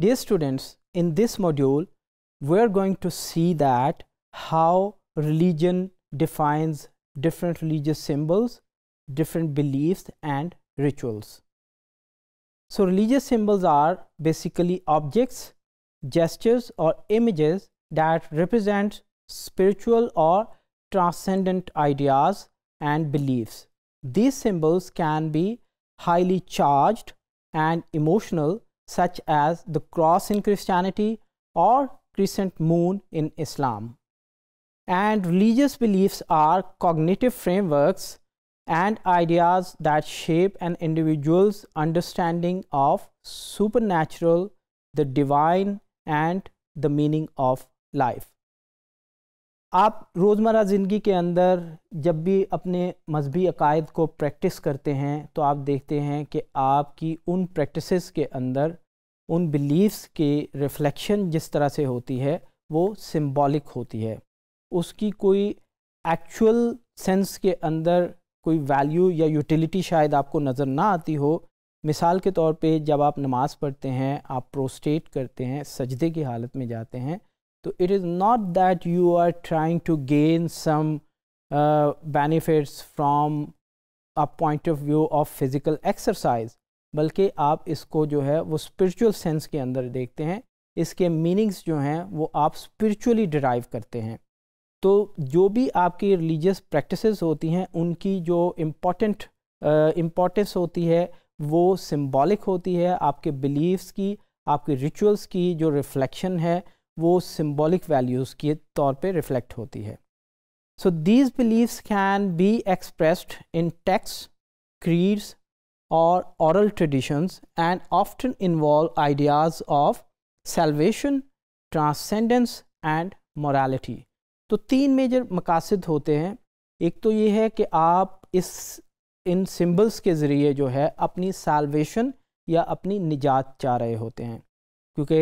Dear students, in this module, we're going to see that how religion defines different religious symbols, different beliefs and rituals. So religious symbols are basically objects, gestures or images that represent spiritual or transcendent ideas and beliefs. These symbols can be highly charged and emotional such as the cross in Christianity or crescent moon in Islam. And religious beliefs are cognitive frameworks and ideas that shape an individual's understanding of supernatural, the divine, and the meaning of life. आप रोज़मर्रा ज़िंदगी के अंदर जब भी अपने मजहबी अकायद को प्रैक्टिस करते हैं तो आप देखते हैं कि आपकी उन प्रैक्टिसेस के अंदर उन बिलीव्स के रिफ्लेक्शन जिस तरह से होती है वो सिंबॉलिक होती है उसकी कोई एक्चुअल सेंस के अंदर कोई वैल्यू या यूटिलिटी शायद आपको नज़र ना आती हो मिसाल के तौर पे जब आप नमाज़ पढ़ते हैं आप प्रोस्टेट करते हैं सजदे की हालत में जाते हैं तो it is not that you are trying to gain some benefits from a point of view of physical exercise बल्कि आप इसको जो है वो स्पिरिचुअल सेंस के अंदर देखते हैं इसके मीनिंग्स जो हैं वो आप स्पिरिचुअली डिराइव करते हैं तो जो भी आपकी रिलीजियस प्रैक्टिसेस होती हैं उनकी जो इम्पोर्टेंट इम्पोर्टेंस uh, होती है वो सिम्बॉलिक होती है आपके बिलीव्स की आपके रिचुअल्स की जो रिफ्लेक्शन है वो सिम्बॉलिक वैल्यूज़ के तौर पे रिफ्लेक्ट होती है so these beliefs can be expressed in texts creeds और oral traditions and often involve ideas of salvation transcendence and morality तो तीन मेजर मकासद होते हैं एक तो ये है कि आप इस इन सिंबल्स के ज़रिए जो है अपनी सेल्वेशन या अपनी निजात चाह रहे होते हैं क्योंकि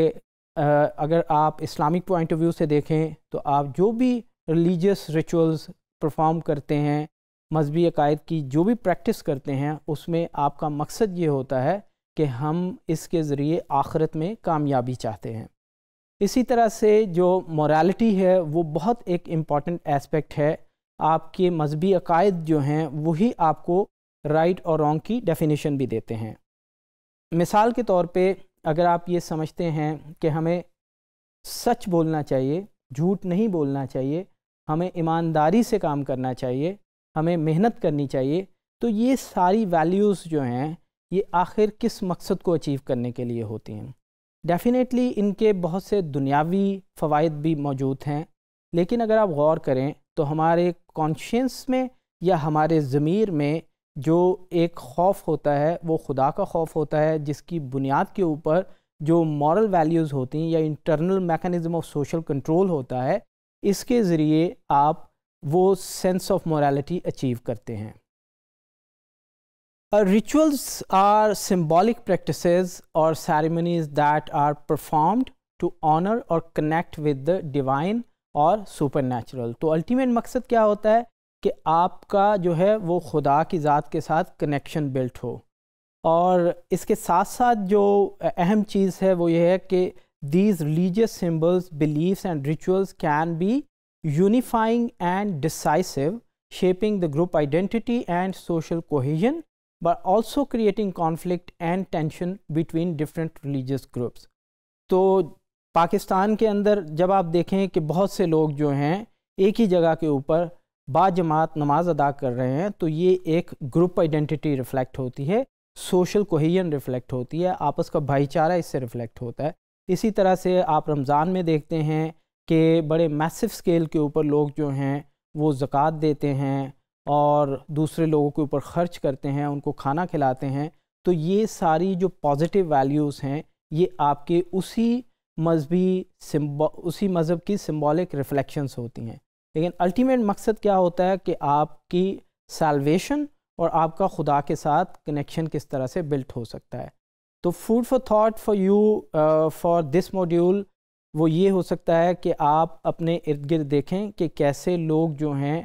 अगर आप इस्लामिक पॉइंट ऑफ व्यू से देखें तो आप जो भी रिलीजियस रिचुअल्स परफॉर्म करते हैं मजहबी अकायद की जो भी प्रैक्टिस करते हैं उसमें आपका मकसद ये होता है कि हम इसके ज़रिए आखरत में कामयाबी चाहते हैं इसी तरह से जो मोरालिटी है वो बहुत एक इम्पॉर्टेंट एस्पेक्ट है आपके मजहबी अकायद जो हैं वही आपको राइट और रॉन्ग की डेफिनेशन भी देते हैं मिसाल के तौर पर अगर आप ये समझते हैं कि हमें सच बोलना चाहिए झूठ नहीं बोलना चाहिए हमें ईमानदारी से काम करना चाहिए हमें मेहनत करनी चाहिए तो ये सारी वैल्यूज़ जो हैं ये आखिर किस मकसद को अचीव करने के लिए होती हैं डेफ़िनेटली इनके बहुत से दुनियावी फ़वाद भी मौजूद हैं लेकिन अगर आप गौर करें तो हमारे कॉन्शियस में या हमारे ज़मीर में जो एक खौफ होता है वो खुदा का खौफ होता है जिसकी बुनियाद के ऊपर जो मॉरल वैल्यूज़ होती हैं या internal mechanism of social control होता है इसके ज़रिए आप वो सेंस ऑफ मॉरेलिटी अचीव करते हैं रिचुअल्स आर सिम्बॉलिक प्रैक्टिस और ceremonies that are performed to honour और कनेक्ट विद द डिवाइन और सुपर तो अल्टीमेट मकसद क्या होता है कि आपका जो है वो खुदा की ज़ात के साथ कनेक्शन बिल्ट हो और इसके साथ साथ जो अहम चीज़ है वो ये है कि these religious symbols beliefs and rituals can be unifying and decisive shaping the group identity and social cohesion but also creating conflict and tension between different religious groups तो पाकिस्तान के अंदर जब आप देखें कि बहुत से लोग जो हैं एक ही जगह के ऊपर बाजमात नमाज अदा कर रहे हैं तो ये एक ग्रुप आइडेंटिटी रिफ्लेक्ट होती है सोशल कोहियन रिफ्लेक्ट होती है आपस का भाईचारा इससे रिफ्लेक्ट होता है इसी तरह से आप रमज़ान में देखते हैं कि बड़े मैसिव स्केल के ऊपर लोग जो हैं वो ज़क़़त देते हैं और दूसरे लोगों के ऊपर ख़र्च करते हैं उनको खाना खिलाते हैं तो ये सारी जो पॉजिटिव वैल्यूज़ हैं ये आपके उसी मजहबी उसी मज़हब की सिम्बॉलिक रिफ़्लेक्शंस होती हैं लेकिन अल्टीमेट मकसद क्या होता है कि आपकी सेलवेशन और आपका खुदा के साथ कनेक्शन किस तरह से बिल्ट हो सकता है तो food for thought for you for this module वो ये हो सकता है कि आप अपने इर्द गिर्द देखें कि कैसे लोग जो हैं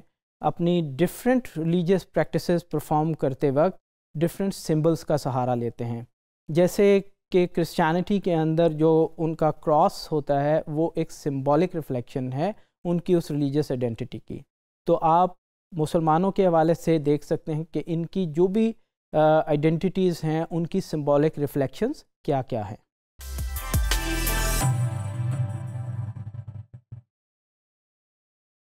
अपनी डिफरेंट रिलीजियस प्रैक्टिस परफॉर्म करते वक्त डिफरेंट सिम्बल्स का सहारा लेते हैं जैसे कि क्रिश्चियनिटी के अंदर जो उनका क्रॉस होता है वो एक सिम्बॉलिक रिफ्लेक्शन है उनकी उस रिलीजियस आइडेंटिटी की तो आप मुसलमानों के हवाले से देख सकते हैं कि इनकी जो भी आइडेंटिटीज़ हैं उनकी सिम्बॉलिक रिफ्लेक्शंस क्या क्या हैं